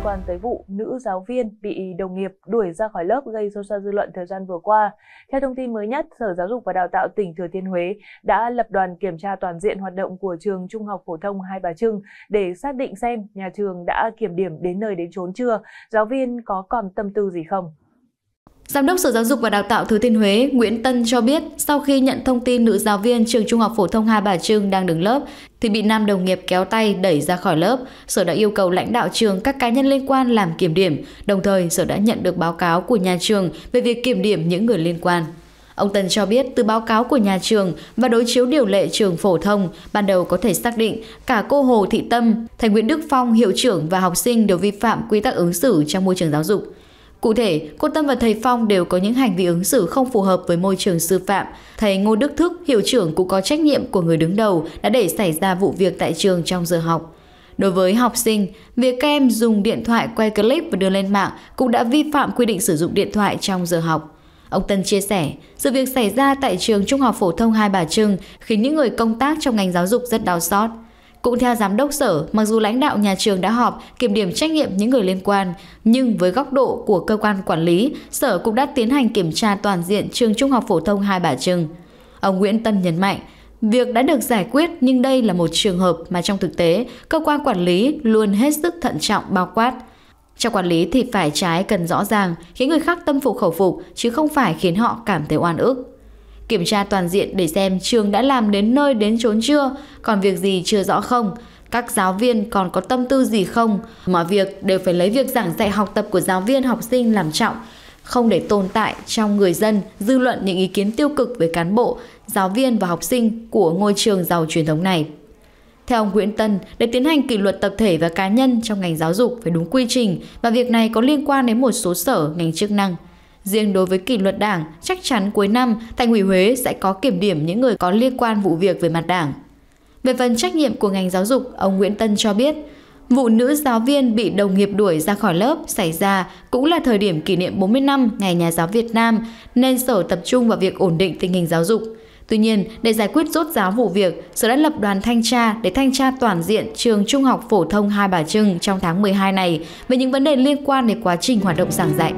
liên quan tới vụ nữ giáo viên bị đồng nghiệp đuổi ra khỏi lớp gây xôn xao dư luận thời gian vừa qua. Theo thông tin mới nhất, Sở Giáo dục và Đào tạo tỉnh Thừa Thiên Huế đã lập đoàn kiểm tra toàn diện hoạt động của trường Trung học phổ thông Hai Bà Trưng để xác định xem nhà trường đã kiểm điểm đến nơi đến chốn chưa, giáo viên có còn tâm tư gì không. Giám đốc Sở Giáo dục và Đào tạo thừa Thiên Huế Nguyễn Tân cho biết sau khi nhận thông tin nữ giáo viên trường Trung học phổ thông Hai Bà Trưng đang đứng lớp thì bị nam đồng nghiệp kéo tay đẩy ra khỏi lớp. Sở đã yêu cầu lãnh đạo trường các cá nhân liên quan làm kiểm điểm, đồng thời sở đã nhận được báo cáo của nhà trường về việc kiểm điểm những người liên quan. Ông Tân cho biết từ báo cáo của nhà trường và đối chiếu điều lệ trường phổ thông, ban đầu có thể xác định cả cô Hồ Thị Tâm, thầy Nguyễn Đức Phong, hiệu trưởng và học sinh đều vi phạm quy tắc ứng xử trong môi trường giáo dục. Cụ thể, cô Tâm và thầy Phong đều có những hành vi ứng xử không phù hợp với môi trường sư phạm. Thầy Ngô Đức Thức, hiệu trưởng cũng có trách nhiệm của người đứng đầu đã để xảy ra vụ việc tại trường trong giờ học. Đối với học sinh, việc các em dùng điện thoại quay clip và đưa lên mạng cũng đã vi phạm quy định sử dụng điện thoại trong giờ học. Ông Tân chia sẻ, sự việc xảy ra tại trường Trung học phổ thông Hai Bà Trưng khiến những người công tác trong ngành giáo dục rất đau xót. Cũng theo giám đốc sở, mặc dù lãnh đạo nhà trường đã họp kiểm điểm trách nhiệm những người liên quan, nhưng với góc độ của cơ quan quản lý, sở cũng đã tiến hành kiểm tra toàn diện trường trung học phổ thông Hai Bà Trưng. Ông Nguyễn Tân nhấn mạnh, Việc đã được giải quyết nhưng đây là một trường hợp mà trong thực tế, cơ quan quản lý luôn hết sức thận trọng bao quát. Trong quản lý thì phải trái cần rõ ràng, khiến người khác tâm phục khẩu phục chứ không phải khiến họ cảm thấy oan ức. Kiểm tra toàn diện để xem trường đã làm đến nơi đến chốn chưa, còn việc gì chưa rõ không, các giáo viên còn có tâm tư gì không. Mọi việc đều phải lấy việc giảng dạy học tập của giáo viên học sinh làm trọng, không để tồn tại trong người dân dư luận những ý kiến tiêu cực về cán bộ, giáo viên và học sinh của ngôi trường giàu truyền thống này. Theo ông Nguyễn Tân, để tiến hành kỷ luật tập thể và cá nhân trong ngành giáo dục phải đúng quy trình và việc này có liên quan đến một số sở, ngành chức năng – Riêng đối với kỷ luật đảng, chắc chắn cuối năm Thành ủy Huế sẽ có kiểm điểm những người có liên quan vụ việc về mặt đảng. Về phần trách nhiệm của ngành giáo dục, ông Nguyễn Tân cho biết, vụ nữ giáo viên bị đồng nghiệp đuổi ra khỏi lớp xảy ra cũng là thời điểm kỷ niệm 40 năm Ngày Nhà giáo Việt Nam nên sở tập trung vào việc ổn định tình hình giáo dục. Tuy nhiên, để giải quyết rốt ráo vụ việc, Sở đã lập đoàn thanh tra để thanh tra toàn diện trường Trung học phổ thông Hai Bà Trưng trong tháng 12 này về những vấn đề liên quan đến quá trình hoạt động giảng dạy.